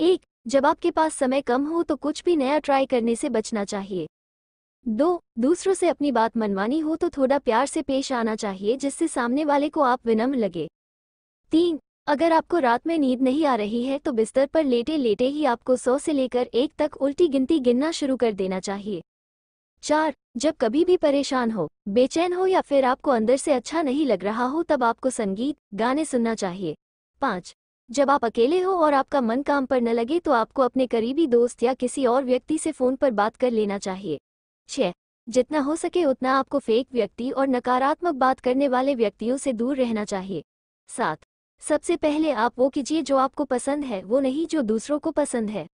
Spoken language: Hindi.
एक जब आपके पास समय कम हो तो कुछ भी नया ट्राई करने से बचना चाहिए दो दूसरों से अपनी बात मनवानी हो तो थोड़ा प्यार से पेश आना चाहिए जिससे सामने वाले को आप विनम्र लगे तीन अगर आपको रात में नींद नहीं आ रही है तो बिस्तर पर लेटे लेटे ही आपको सौ से लेकर एक तक उल्टी गिनती गिनना शुरू कर देना चाहिए चार जब कभी भी परेशान हो बेचैन हो या फिर आपको अंदर से अच्छा नहीं लग रहा हो तब आपको संगीत गाने सुनना चाहिए पाँच जब आप अकेले हो और आपका मन काम पर न लगे तो आपको अपने करीबी दोस्त या किसी और व्यक्ति से फ़ोन पर बात कर लेना चाहिए छह जितना हो सके उतना आपको फेक व्यक्ति और नकारात्मक बात करने वाले व्यक्तियों से दूर रहना चाहिए सात सबसे पहले आप वो कीजिए जो आपको पसंद है वो नहीं जो दूसरों को पसंद है